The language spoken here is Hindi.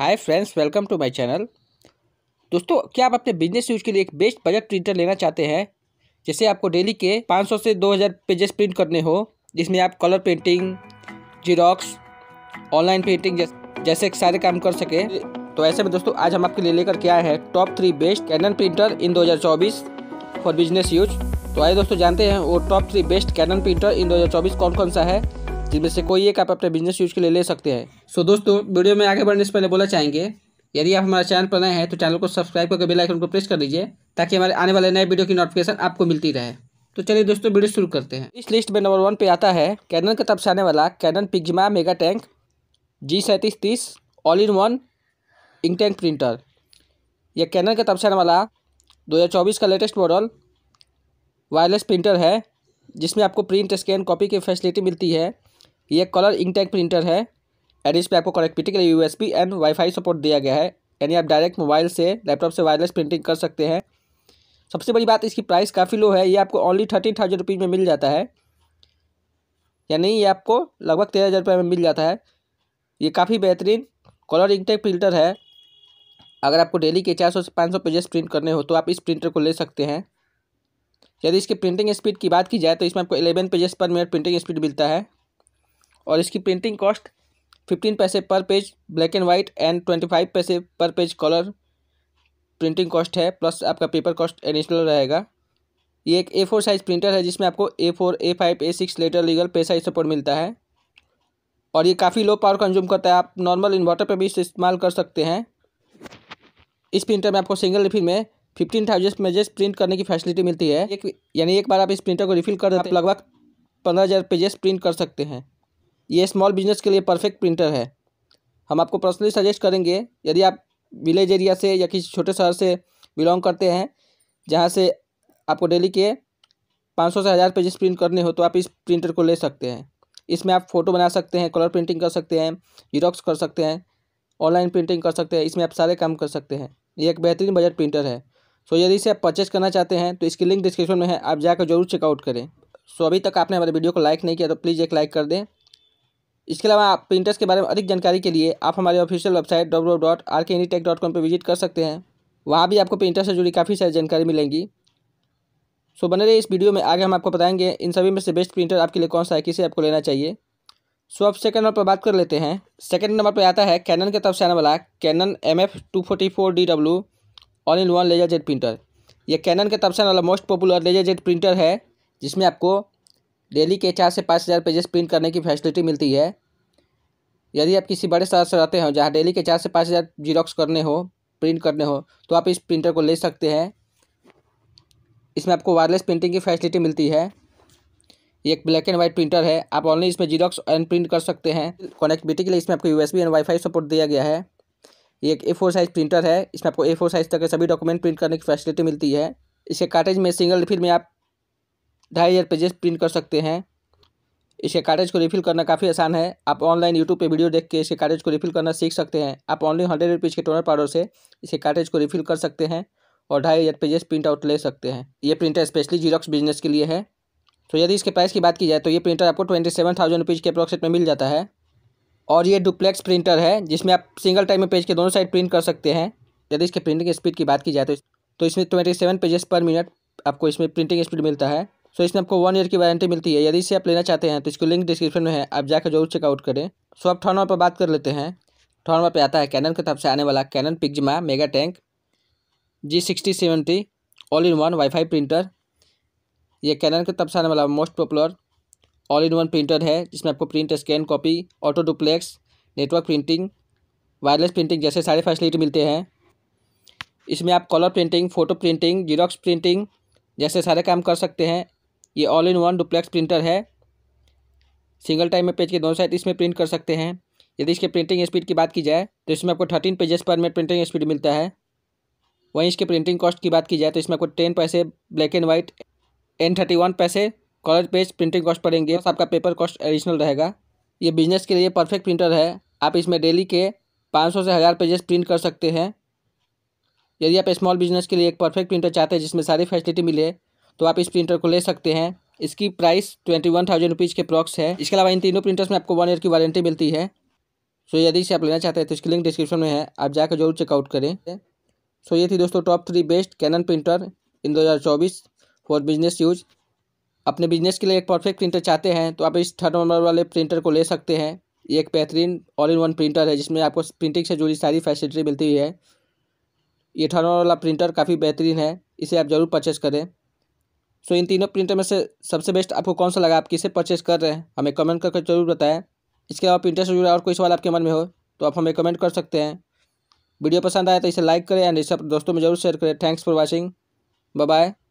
hi friends welcome to my channel दोस्तों क्या आप अपने बिजनेस यूज के लिए एक बेस्ट बजट प्रिंटर लेना चाहते हैं जैसे आपको डेली के 500 से 2000 पेजेस प्रिंट करने हो जिसमें आप colour printing xerox online painting जैसे सारे काम कर सके तो ऐसे में दोस्तों आज हम आपके लिए लेकर के आए हैं top three best Canon printer in दो फॉर बिजनेस यूज तो आइए दोस्तों जानते हैं वो top three best Canon printer in दो कौन कौन सा है जिनमें से कोई एक आप अपने बिजनेस यूज के लिए ले सकते हैं सो दोस्तों वीडियो में आगे बढ़ने से पहले बोला चाहेंगे यदि आप हमारे चैनल पर नए हैं तो चैनल को सब्सक्राइब करके बेल आइकन को प्रेस कर दीजिए ताकि हमारे आने वाले नए वीडियो की नोटिफिकेशन आपको मिलती रहे तो चलिए दोस्तों वीडियो शुरू करते हैं इस लिस्ट में नंबर वन पे आता है कैनन का तरफ से आने वाला Canon Pixma mega tank G सैंतीस तीस all in one ink tank printer यह कैनन का तरफ से आने वाला 2024 का लेटेस्ट मॉडल वायरलेस प्रिंटर है जिसमें आपको प्रिंट स्कैन कॉपी की फैसिलिटी मिलती है ये कलर इंटैक प्रिंटर है एंड इस पर आपको कनेक्टिविटी के लिए पी एंड वाईफाई सपोर्ट दिया गया है यानी आप डायरेक्ट मोबाइल से लैपटॉप से वायरलेस प्रिंटिंग कर सकते हैं सबसे बड़ी बात इसकी प्राइस काफ़ी लो है ये आपको ओनली थर्टीन थाउजेंड रुपीज़ में मिल जाता है यानी ये आपको लगभग तेरह हज़ार रुपये में मिल जाता है ये काफ़ी बेहतरीन कलर इंटेक प्रिंटर है अगर आपको डेली के चार सौ से पाँच सौ पेजेस प्रिंट करने हो तो आप इस प्रिंटर को ले सकते हैं यदि इसकी प्रिंटिंग स्पीड की बात की जाए तो इसमें आपको eleven pages per minute printing speed मिलता है और इसकी प्रिंटिंग कॉस्ट फिफ्टीन पैसे per page black and white and twenty five पैसे per page colour printing cost है प्लस आपका पेपर कॉस्ट एडिशनल रहेगा ये एक ए फोर साइज़ प्रिंटर है जिसमें आपको A four A five A six letter legal पे साइज सपोर्ट मिलता है और ये काफ़ी लो पावर कंज्यूम करता है आप नॉर्मल इन्वर्टर पर भी इस्तेमाल कर सकते हैं इस प्रिंटर में आपको सिंगल रिफिल में फिफ्टीन थाउजेंड पेजेस प्रिंट करने की फैसिलिटी मिलती है एक यानी एक बार आप इस प्रिंटर को रिफिल कर देते लगभग पंद्रह हज़ार पेजेस प्रिंट कर सकते हैं ये स्मॉल बिजनेस के लिए परफेक्ट प्रिंटर है हम आपको पर्सनली सजेस्ट करेंगे यदि आप विलेज एरिया से या किसी छोटे शहर से बिलोंग करते हैं जहाँ से आपको डेली के 500 से हज़ार पेजेस प्रिंट करने हो तो आप इस प्रिंटर को ले सकते हैं इसमें आप फ़ोटो बना सकते हैं कलर प्रिंटिंग कर सकते हैं जीरोक्स कर सकते हैं ऑनलाइन प्रिंटिंग कर सकते हैं इसमें आप सारे काम कर सकते हैं ये एक बेहतरीन बजट प्रिंटर है सो यदि इसे आप परचेज करना चाहते हैं तो इसकी लिंक डिस्क्रिप्शन में है आप जाकर जरूर चेकआउट करें सो अभी तक आपने हमारे वीडियो को लाइक नहीं किया तो प्लीज़ एक लाइक कर दें इसके अलावा आप प्रिंटर्स के बारे में अधिक जानकारी के लिए आप हमारे official website W dot R K any dot com पर विजिट कर सकते हैं वहाँ भी आपको प्रिंटर से जुड़ी काफ़ी सारी जानकारी मिलेंगी सो बने रहिए इस वीडियो में आगे हम आपको बताएंगे इन सभी में से बेस्ट प्रिंटर आपके लिए कौन सा है किसे आपको लेना चाहिए सो अब सेकंड नंबर पर बात कर लेते हैं सेकंड नंबर पर आता है कैनन के तरफ से आने वाला Canon M F two forty four D W all in one laser jet printer यह कैनन के तरफ से आने वाला most popular laser jet printer है जिसमें आपको डेली के चार से पाँच हज़ार पेजेस प्रिंट करने की फैसिलिटी मिलती है यदि आप किसी बड़े शहर से रहते हो जहाँ डेली के चार से पाँच हज़ार जीरोक्स करने हो प्रिंट करने हो तो आप इस प्रिंटर को ले सकते हैं इसमें आपको वायरलेस प्रिंटिंग की फैसिलिटी मिलती है ये एक ब्लैक एंड वाइट प्रिंटर है आप ऑनलाइन इसमें जीरोक्स एंड प्रिंट कर सकते हैं कनेक्टिविटी के लिए इसमें आपको U B and Y support दिया गया है ये एक ए फोर साइज़ प्रिंटर है इसमें आपको ए फोर साइज़ तक के सभी डॉक्यूमेंट प्रिंट करने की फैसिलिटी मिलती है इसके कार्टेज में सिंगल रिफिल में आप ढाई हज़ार पेजेस प्रिंट कर सकते हैं इसके कार्टेज को रिफिल करना काफ़ी आसान है आप ऑनलाइन यूट्यूब पे वीडियो देख के इसके कार्टेज को रिफिल करना सीख सकते हैं आप ऑनली हंड्रेड रुपीज़ के टोनर पाउडर से इसके कार्टेज को रिफिल कर सकते हैं और ढाई हज़ार पेजेस प्रिंट आउट ले सकते हैं ये प्रिंटर स्पेशली जीरोक्स बिजनेस के लिए है तो यदि इसके प्राइस की बात की जाए तो ये प्रिंटर आपको ट्वेंटी सेवन थाउजेंड रुपीज़ के अप्रोक्सेट में मिल जाता है और ये डुप्लेक्स प्रिंटर है जिसमें आप सिंगल टाइम में पेज के दोनों साइड प्रिंट कर सकते हैं यदि इसके प्रिंटिंग स्पीड की बात की जाए तो, तो इसमें twenty seven pages per minute आपको इसमें प्रिंटिंग स्पीड मिलता है सो इसमें आपको वन ईयर की वारंटी मिलती है यदि इसे आप लेना चाहते हैं तो इसको लिंक डिस्क्रिप्शन में है आप जाकर जरूर चेकआउट करें सो आप थर्ड पर बात कर लेते हैं थर्ड पर आता है कैनन की तरफ से आने वाला Canon Pixma mega tank G sixty seventy all in one WiFi printer ये कैनन की तरफ से आने वाला most popular all in one printer है जिसमें आपको print scan copy auto duplex network printing wireless printing जैसे सारे फैसिलिटी मिलते हैं इसमें आप colour printing photo printing Xerox printing जैसे सारे काम कर सकते हैं ये all in one duplex printer है सिंगल टाइम में पेज के दोनों साइड इसमें प्रिंट कर सकते हैं यदि इसके प्रिंटिंग स्पीड की बात की जाए तो इसमें आपको thirteen pages per minute printing speed मिलता है वहीं इसके प्रिंटिंग कॉस्ट की बात की जाए तो इसमें आपको टेन पैसे black and white and thirty one पैसे कलर पेज प्रिंटिंग कॉस्ट पड़ेंगे तो आपका पेपर कॉस्ट एडिशनल रहेगा ये बिजनेस के लिए परफेक्ट प्रिंटर है आप इसमें डेली के पाँच सौ से हज़ार पेजेस प्रिंट कर सकते हैं यदि आप स्मॉल बिजनेस के लिए एक परफेक्ट प्रिंटर चाहते हैं जिसमें सारी फैसिलिटी मिले तो आप इस प्रिंटर को ले सकते हैं इसकी price twenty one thousand rupees के प्रॉक्स है इसके अलावा इन तीनों प्रिंटर्स में आपको वन ईयर की वारंटी मिलती है सो यदि इसे आप लेना चाहते हैं तो इसकी लिंक डिस्क्रिप्शन में है आप जाकर जरूर चेकआउट करें सो ये थी दोस्तों top three best Canon printer in चौबीस फॉर बिजनेस यूज अपने बिजनेस के लिए एक परफेक्ट प्रिंटर चाहते हैं तो आप इस थर्ड नंबर वाले प्रिंटर को ले सकते हैं ये एक बेहतरीन ऑल इन वन प्रिंटर है जिसमें आपको प्रिंटिंग से जुड़ी सारी फैसिलिटी मिलती है ये थर्ड नंबर वाला प्रिंटर काफ़ी बेहतरीन है इसे आप ज़रूर परचेस करें सो इन तीनों प्रिंटर में से सबसे बेस्ट आपको कौन सा लगा आप किसे परचेज कर रहे हैं हमें कमेंट करके जरूर बताएं इसके अलावा प्रिंटर से जुड़ा और कोई सवाल आपके मन में हो तो आप हमें कमेंट कर सकते हैं वीडियो पसंद आए तो इसे लाइक करें एंड इसे दोस्तों में जरूर शेयर करें थैंक्स फॉर वॉचिंग बाय